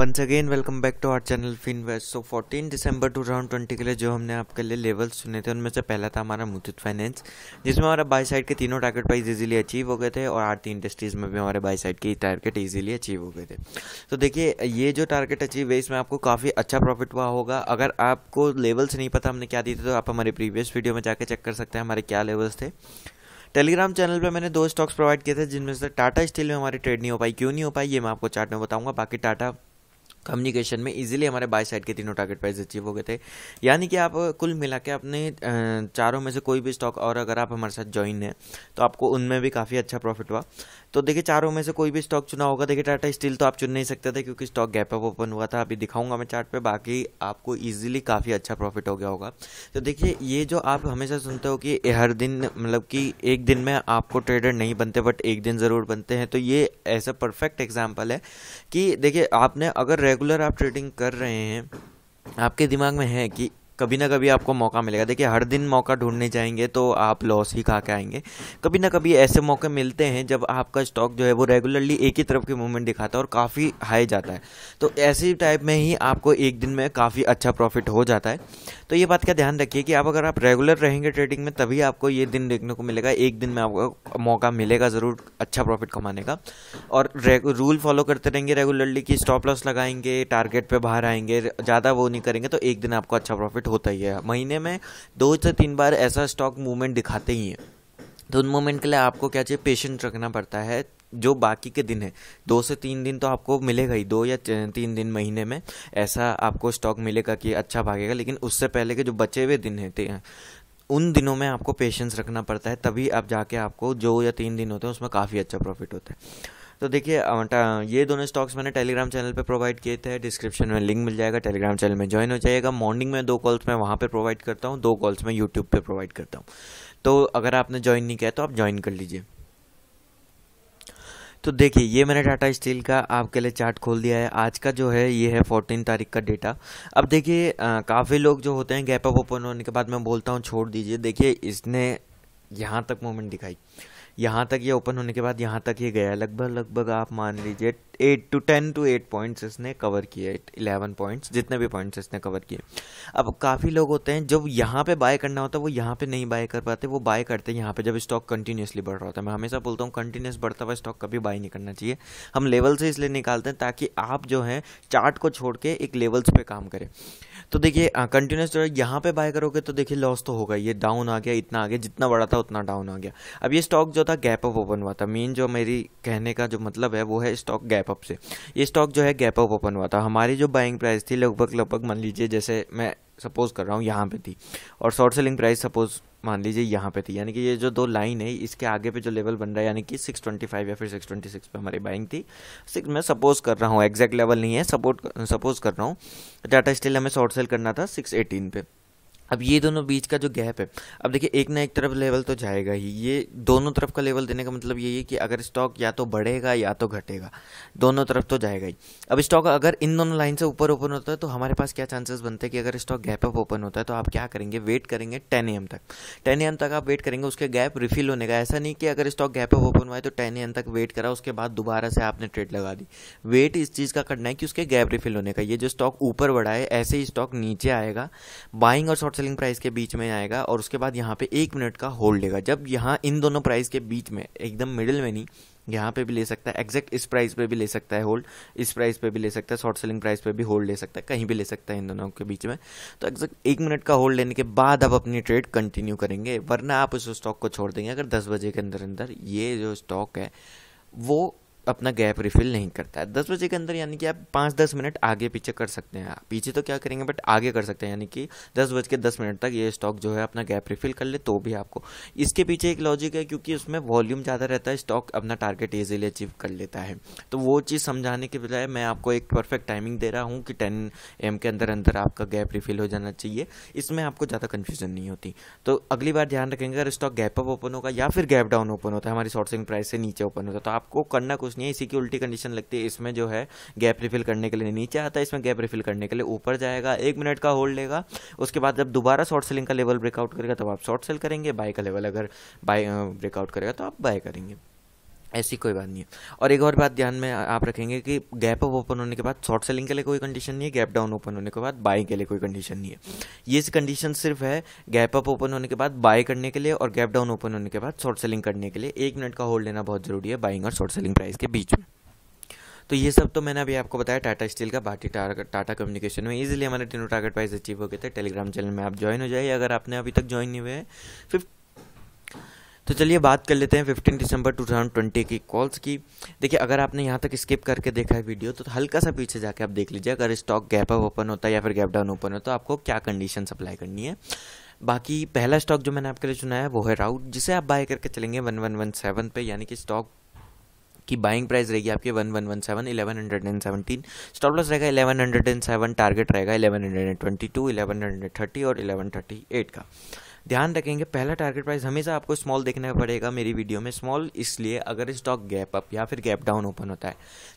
once again welcome back to our channel Finvest so 14 दिसंबर twenty के लिए जो हमने आपके लिए लेवल्स सुने थे उनमें से पहला था हमारा मुथुत फाइनेंस जिसमें हमारा बाई साइड के तीनों टारगेट प्राइस इजीली अचीव हो गए थे और आरती इंडस्ट्रीज़ में भी हमारे बाई साइड के टारगेट इजीली अचीव हो गए थे तो देखिए ये जो टारगेट अचीव है इसमें आपको काफ़ी अच्छा प्रॉफिट हुआ होगा अगर आपको लेवल्स नहीं पता हमने क्या दिए थे तो आप हमारे प्रीवियस वीडियो में जाकर चेक कर सकते हैं हमारे क्या लेवल्स थे टेलीग्राम चैनल पे मैंने दो स्टॉक्स प्रोवाइड किए थे जिनमें से टाटा स्टील में हमारी ट्रेड नहीं हो पाई क्यों नहीं हो पाई ये मैं आपको चार्ट में बताऊंगा बाकी टाटा कम्युनिकेशन में इजीली हमारे बाय साइड के तीनों टारगेट प्राइस अचीव हो गए थे यानी कि आप कुल मिला के अपने चारों में से कोई भी स्टॉक और अगर आप हमारे साथ ज्वाइन हैं तो आपको उनमें भी काफ़ी अच्छा प्रॉफिट हुआ तो देखिए चारों में से कोई भी स्टॉक चुना होगा देखिए टाटा स्टील तो आप चुन नहीं सकते थे क्योंकि स्टॉक गैप अप ओपन हुआ था अभी दिखाऊंगा मैं चार्ट पे बाकी आपको ईजिली काफ़ी अच्छा प्रॉफिट हो गया होगा तो देखिए ये जो आप हमेशा सुनते हो कि हर दिन मतलब कि एक दिन में आपको ट्रेडर नहीं बनते बट एक दिन ज़रूर बनते हैं तो ये ऐसा परफेक्ट एग्जाम्पल है कि देखिए आपने अगर रेगुलर आप ट्रेडिंग कर रहे हैं आपके दिमाग में है कि कभी ना कभी आपको मौका मिलेगा देखिए हर दिन मौका ढूंढने जाएंगे तो आप लॉस ही खा के आएंगे कभी ना कभी ऐसे मौके मिलते हैं जब आपका स्टॉक जो है वो रेगुलरली एक ही तरफ की मूवमेंट दिखाता है और काफ़ी हाई जाता है तो ऐसे टाइप में ही आपको एक दिन में काफ़ी अच्छा प्रॉफिट हो जाता है तो ये बात का ध्यान रखिए कि आप अगर आप रेगुलर रहेंगे ट्रेडिंग में तभी आपको ये दिन देखने को मिलेगा एक दिन में आपको मौका मिलेगा ज़रूर अच्छा प्रॉफिट कमाने का और रूल फॉलो करते रहेंगे रेगुलरली कि स्टॉप लॉस लगाएंगे टारगेट पर बाहर आएंगे ज़्यादा वो नहीं करेंगे तो एक दिन आपको अच्छा प्रॉफिट होता ही है महीने में दो से तीन बार ऐसा स्टॉक मूवमेंट दिखाते ही है तो उन मूवमेंट के लिए आपको क्या चाहिए पेशेंट रखना पड़ता है जो बाकी के दिन है दो से तीन दिन तो आपको मिलेगा ही दो या तीन दिन महीने में ऐसा आपको स्टॉक मिलेगा कि अच्छा भागेगा लेकिन उससे पहले के जो बचे हुए दिन हैं उन दिनों में आपको पेशेंस रखना पड़ता है तभी आप जाके आपको जो या तीन दिन होते हैं उसमें काफ़ी अच्छा प्रॉफिट होता है तो देखिए ये दोनों स्टॉक्स मैंने टेलीग्राम चैनल पर प्रोवाइड किए थे डिस्क्रिप्शन में लिंक मिल जाएगा टेलीग्राम चैनल में ज्वाइन हो जाएगा मॉर्निंग में दो कॉल्स मैं वहाँ पर प्रोवाइड करता हूँ दो कॉल्स मैं यूट्यूब पर प्रोवाइड करता हूँ तो अगर आपने ज्वाइन नहीं किया तो आप ज्वाइन कर लीजिए तो देखिए ये मैंने टाटा स्टील का आपके लिए चार्ट खोल दिया है आज का जो है ये है फोर्टीन तारीख का डेटा अब देखिए काफ़ी लोग जो होते हैं गैप अप ओपन होने के बाद मैं बोलता हूँ छोड़ दीजिए देखिए इसने यहाँ तक मूवमेंट दिखाई यहाँ तक ये ओपन होने के बाद यहाँ तक ये गया लगभग लगभग आप मान लीजिए eight to ten to eight points इसने कवर किए इलेवन पॉइंट्स जितने भी पॉइंट्स इसने कवर किए अब काफ़ी लोग होते हैं जब यहाँ पे बाय करना होता है वो यहाँ पे नहीं बाय कर पाते वो बाय करते हैं यहाँ पे जब स्टॉक कंटिन्यूसली बढ़ रहा होता है मैं हमेशा बोलता हूँ कंटिन्यूस बढ़ता हुआ स्टॉक कभी बाय नहीं करना चाहिए हम लेवल से इसलिए निकालते हैं ताकि आप जो है चार्ट को छोड़ के एक लेवल्स पर काम करें तो देखिए कंटिन्यूस जो है यहाँ पर बाय करोगे तो देखिए लॉस तो होगा ये डाउन आ गया इतना आ गया जितना बड़ा था उतना डाउन आ गया अब ये स्टॉक जो था गैप अप ओपन हुआ था मेन जो मेरी कहने का जो मतलब है वो है स्टॉक गैप अप से ये स्टॉक जो है गैप अप ओपन हुआ था हमारी जो बाइंग प्राइस थी लगभग लगभग मान लीजिए जैसे मैं सपोज़ कर रहा हूँ यहाँ पे थी और शॉर्ट सेलिंग प्राइस सपोज़ मान लीजिए यहाँ पे थी यानी कि ये जो दो लाइन है इसके आगे पे जो लेवल बन रहा है यानी कि 625 या फिर 626 पे हमारी बाइंग थी सिक्स मैं सपोज़ कर रहा हूँ एग्जैक्ट लेवल नहीं है सपोर्ट सपोज़ कर रहा हूँ टाटा स्टील हमें शॉर्ट सेल करना था 618 पे अब ये दोनों बीच का जो गैप है अब देखिए एक ना एक तरफ लेवल तो जाएगा ही ये दोनों तरफ का लेवल देने का मतलब यही है कि अगर स्टॉक या तो बढ़ेगा या तो घटेगा दोनों तरफ तो जाएगा ही अब स्टॉक अगर इन दोनों लाइन से ऊपर ओपन होता है तो हमारे पास क्या चांसेस बनते हैं कि अगर स्टॉक गैप अप ओपन होता है तो आप क्या करेंगे वेट करेंगे टेन एम तक टेन एम तक आप वेट करेंगे उसके गैप रिफिल होने का ऐसा नहीं कि अगर स्टॉक गैप अप ओपन हुआ है तो टेन एम तक वेट करा उसके बाद दोबारा से आपने ट्रेड लगा दी वेट इस चीज़ का करना है कि उसके गैप रिफिल होने का ये जो स्टॉक ऊपर बढ़ा है ऐसे ही स्टॉक नीचे आएगा बाइंग और शॉर्ट सेलिंग प्राइस के बीच में आएगा और उसके बाद यहाँ पे एक मिनट का होल्ड लेगा जब यहाँ इन दोनों प्राइस के बीच में एकदम मिडिल में नहीं यहाँ पे भी ले सकता है एग्जैक्ट इस प्राइस पे भी ले सकता है होल्ड इस प्राइस पे भी ले सकता है शॉर्ट सेलिंग प्राइस पे भी होल्ड ले सकता है कहीं भी ले सकता है इन दोनों के बीच में तो एग्जैक्ट एक मिनट का होल्ड लेने के बाद आप अपनी ट्रेड कंटिन्यू करेंगे वरना आप उस स्टॉक को छोड़ देंगे अगर दस बजे के अंदर अंदर ये जो स्टॉक है वो अपना गैप रिफिल नहीं करता है दस बजे के अंदर यानी कि आप पाँच दस मिनट आगे पीछे कर सकते हैं पीछे तो क्या करेंगे बट आगे कर सकते हैं यानी कि दस बज के दस मिनट तक ये स्टॉक जो है अपना गैप रिफिल कर ले तो भी आपको इसके पीछे एक लॉजिक है क्योंकि उसमें वॉल्यूम ज़्यादा रहता है स्टॉक अपना टारगेट ईजिली अचीव कर लेता है तो वो चीज़ समझाने के बजाय मैं आपको एक परफेक्ट टाइमिंग दे रहा हूँ कि टेन एम के अंदर अंदर आपका गैप रिफिल हो जाना चाहिए इसमें आपको ज़्यादा कन्फ्यूजन नहीं होती तो अगली बार ध्यान रखेंगे अगर स्टॉक गैप अप ओपन होगा या फिर गैप डाउन ओपन होता है हमारी शॉर्ट सेलिंग प्राइस से नीचे ओपन होता है तो आपको करना कुछ कुछ नहीं है इसी की उल्टी कंडीशन लगती है इसमें जो है गैप रिफिल करने के लिए नीचे आता है इसमें गैप रिफिल करने के लिए ऊपर जाएगा एक मिनट का होल्ड लेगा उसके बाद जब दोबारा शॉर्ट सेलिंग का लेवल ब्रेकआउट करेगा तब आप शॉर्ट सेल करेंगे बाय का लेवल अगर बाय ब्रेकआउट करेगा तो आप बाय करेंगे ऐसी कोई बात नहीं है और एक और बात ध्यान में आप रखेंगे कि गैप अप ओपन होने के बाद शॉर्ट सेलिंग के लिए कोई कंडीशन नहीं है गैप डाउन ओपन होने के बाद बाई के लिए कोई कंडीशन नहीं है ये कंडीशन सिर्फ है गैप अप ओपन होने के बाद बाई करने के लिए और गैप डाउन ओपन होने के बाद शॉर्ट सेलिंग करने के लिए एक मिनट का होल्ड लेना बहुत ज़रूरी है बाइंग और शॉर्ट सेलिंग प्राइस के बीच में तो ये सब तो मैंने अभी आपको बताया टाटा स्टील का बाकी टाटा कम्युनिकेशन में इजिली हमारे तीनों टारगेट प्राइस अचीव हो गए थे टेलीग्राम चैनल में आप ज्वाइन हो जाइए अगर आपने अभी तक ज्वाइन नहीं हुए हैं तो चलिए बात कर लेते हैं फिफ्टीन दिसंबर 2020 की कॉल्स की देखिए अगर आपने यहाँ तक स्किप करके देखा है वीडियो तो हल्का सा पीछे जाके आप देख लीजिए अगर स्टॉक गैप अप ओपन होता है या फिर गैप डाउन ओपन होता है तो आपको क्या कंडीशन अप्लाई करनी है बाकी पहला स्टॉक जो मैंने आपके लिए चुना है वो है राउट जिसे आप बाय करके चलेंगे वन वन वन सेवन पे यानी कि स्टॉक की बाइंग प्राइस रहेगी आपके one one one seven eleven hundred and seventeen stop loss रहेगा eleven hundred and seven target रहेगा eleven hundred and twenty two eleven hundred thirty और इलेवन थर्टी एट का ध्यान रखेंगे पहला टारगेट प्राइस हमेशा आपको स्मॉल देखना पड़ेगा मेरी वीडियो में स्मॉल इसलिए अगर स्टॉक गैप अप या फिर गैप डाउन ओपन होता है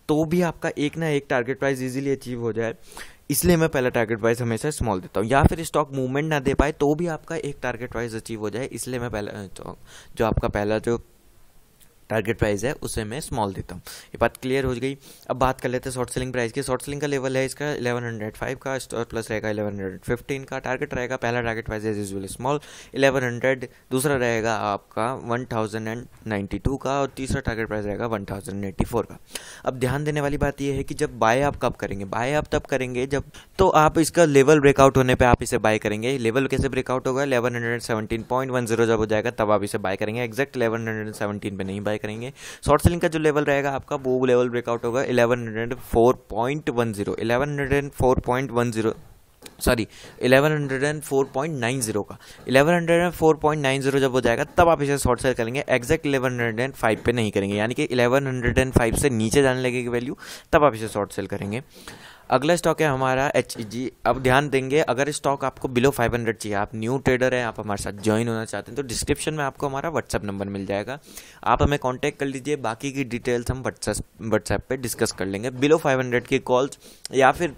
तो भी आपका एक ना एक टारगेट प्राइस इजीली अचीव हो जाए इसलिए मैं पहला टारगेट प्राइस हमेशा स्मॉल देता हूँ या फिर स्टॉक मूवमेंट ना दे पाए तो भी आपका एक टारगेट प्राइस अचीव हो जाए इसलिए मैं पहला जो आपका पहला जो टारगेट प्राइस है उसे मैं स्मॉल देता हूँ ये बात क्लियर हो गई अब बात कर लेते हैं शॉर्ट सेलिंग प्राइस की शॉर्ट सेलिंग का लेवल है इसका 1105 का स्टॉक प्लस रहेगा 1115 का टारगेट रहेगा पहला target price as usual small 1100 दूसरा रहेगा आपका 1092 का और तीसरा टारगेट प्राइस रहेगा 1084 का अब ध्यान देने वाली बात यह है कि जब बाय आप कब करेंगे बाय आप तब करेंगे जब तो आप इसका लेवल ब्रेकआउट होने पर आप इसे बाय करेंगे लेवल कैसे ब्रेकआउट होगा 1117.10 जब हो जाएगा तब आप इसे बाय करेंगे एग्जैक्ट 1117 पे नहीं बाय करेंगे शॉर्ट सेलिंग का जो लेवल रहेगा आपका वो लेवल ब्रेकआउट होगा eleven hundred four point one zero eleven hundred four point one zero sorry 1104.90 का 1104.90 जब हो जाएगा तब आप इसे शॉर्ट सेल करेंगे एंड 1105 पे नहीं करेंगे यानी कि 1105 से नीचे जाने लगेगी वैल्यू तब आप इसे शॉर्ट सेल करेंगे अगला स्टॉक है हमारा एच जी अब ध्यान देंगे अगर स्टॉक आपको बिलो 500 चाहिए आप न्यू ट्रेडर हैं आप हमारे साथ ज्वाइन होना चाहते हैं तो डिस्क्रिप्शन में आपको हमारा व्हाट्सअप नंबर मिल जाएगा आप हमें कांटेक्ट कर लीजिए बाकी की डिटेल्स हम व्हाट्सएप व्हाट्सएप पे डिस्कस कर लेंगे बिलो 500 की कॉल्स या फिर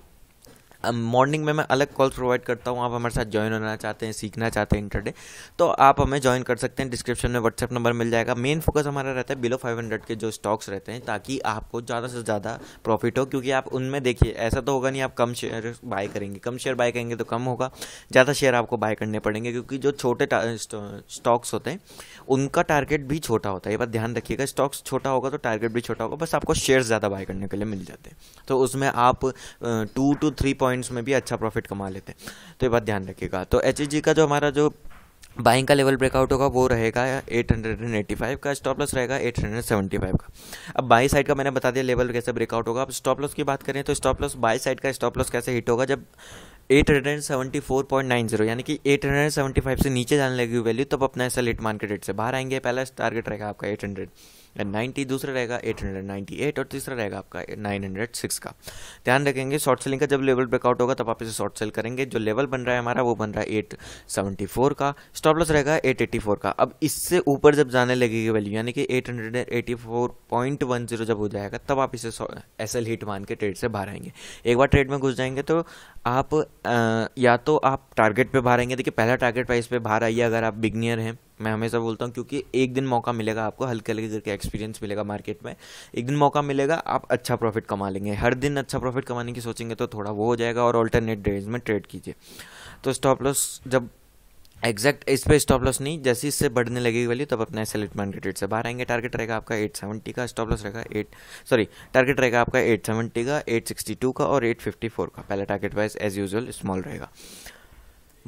मॉर्निंग में मैं अलग कॉल प्रोवाइड करता हूँ आप हमारे साथ ज्वाइन होना चाहते हैं सीखना चाहते हैं इंटरडे तो आप हमें ज्वाइन कर सकते हैं डिस्क्रिप्शन में व्हाट्सएप नंबर मिल जाएगा मेन फोकस हमारा रहता है बिलो फाइव के जो स्टॉक्स रहते हैं ताकि आपको ज़्यादा से ज़्यादा प्रॉफिट हो क्योंकि आप उनमें देखिए ऐसा तो होगा नहीं आप कम शेयर बाय करेंगे कम शेयर बाय करेंगे तो कम होगा ज़्यादा शेयर आपको बाय करने पड़ेंगे क्योंकि जो छोटे स्टॉक्स होते हैं उनका टारगेट भी छोटा होता है ये बात ध्यान रखिएगा स्टॉक्स छोटा होगा तो टारगेट भी छोटा होगा बस आपको शेयर ज़्यादा बाय करने के लिए मिल जाते हैं तो उसमें आप two two three point coins में भी अच्छा प्रॉफिट कमा लेते हैं तो ये बात ध्यान रखिएगा तो एच e का जो हमारा जो बाइंग का लेवल ब्रेकआउट होगा वो रहेगा 885 का स्टॉप लॉस रहेगा 875 का अब बाई साइड का मैंने बता दिया लेवल कैसे ब्रेकआउट होगा अब स्टॉप लॉस की बात करें तो स्टॉप लॉस बाई साइड का स्टॉप लॉस कैसे हिट होगा जब 874.90 यानी कि 875 से नीचे जाने लगी वैल्यू तब तो अपना ऐसा लेट मार्केट रेट से बाहर आएंगे पहला टारगेट रहेगा आपका 800 नाइन्टी दूसरा रहेगा एट हंड्रेड नाइन्टी एट और तीसरा रहेगा आपका नाइन हंड्रेड सिक्स का ध्यान रखेंगे शॉर्ट सेलिंग का जब लेवल ब्रेकआउट होगा तब आप इसे शॉर्ट सेल करेंगे जो लेवल बन रहा है हमारा वो बन रहा है एट सेवेंटी फोर का स्टॉप लॉस रहेगा एट एट्टी फोर का अब इससे ऊपर जब जाने लगेगी वैल्यू यानी कि eight hundred eighty four point one zero जब हो जाएगा तब आप इसे एस एल हिट मान के ट्रेड से बाहर आएंगे एक बार ट्रेड में घुस जाएंगे तो आप आ, या तो आप टारगेट पे बाहर आएंगे देखिए पहला टारगेट प्राइस पे बाहर आइए अगर आप बिगनियर हैं मैं हमेशा बोलता हूँ क्योंकि एक दिन मौका मिलेगा आपको हल्के हल्के करके एक्सपीरियंस मिलेगा मार्केट में एक दिन मौका मिलेगा आप अच्छा प्रॉफिट कमा लेंगे हर दिन अच्छा प्रॉफिट कमाने की सोचेंगे तो थोड़ा वो हो जाएगा और ऑल्टरनेट डेज में ट्रेड कीजिए तो स्टॉप लॉस जब एग्जैक्ट इस पर स्टॉप लॉस नहीं जैसे इससे बढ़ने लगेगी वाली तब अपना सेलेक्ट मार्केट रेट से बाहर आएंगे टारगेट रहेगा आपका 870 का स्टॉप लॉस रहेगा 8 सॉरी टारगेट रहेगा आपका 870 का 862 का और 854 का पहला target wise as usual small रहेगा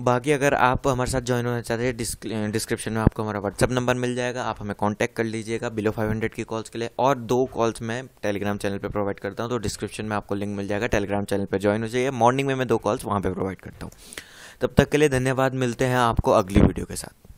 बाकी अगर आप हमारे साथ ज्वाइन होना चाहते हैं डिस्क्रिप्शन में आपको हमारा व्हाट्सअप नंबर मिल जाएगा आप हमें कॉन्टैक्ट कर लीजिएगा बिलो फाइव हंड्रेड की कॉल्स के लिए और दो कॉल्स मैं टेलीग्राम चैनल पर प्रोवाइड करता हूँ तो डिस्क्रिप्शन में आपको लिंक मिल जाएगा टेलीग्राम चैनल पर ज्वाइन हो जाइए मॉर्निंग में मैं दो कॉल्स वहाँ पर प्रोवाइड करता हूँ तब तक के लिए धन्यवाद मिलते हैं आपको अगली वीडियो के साथ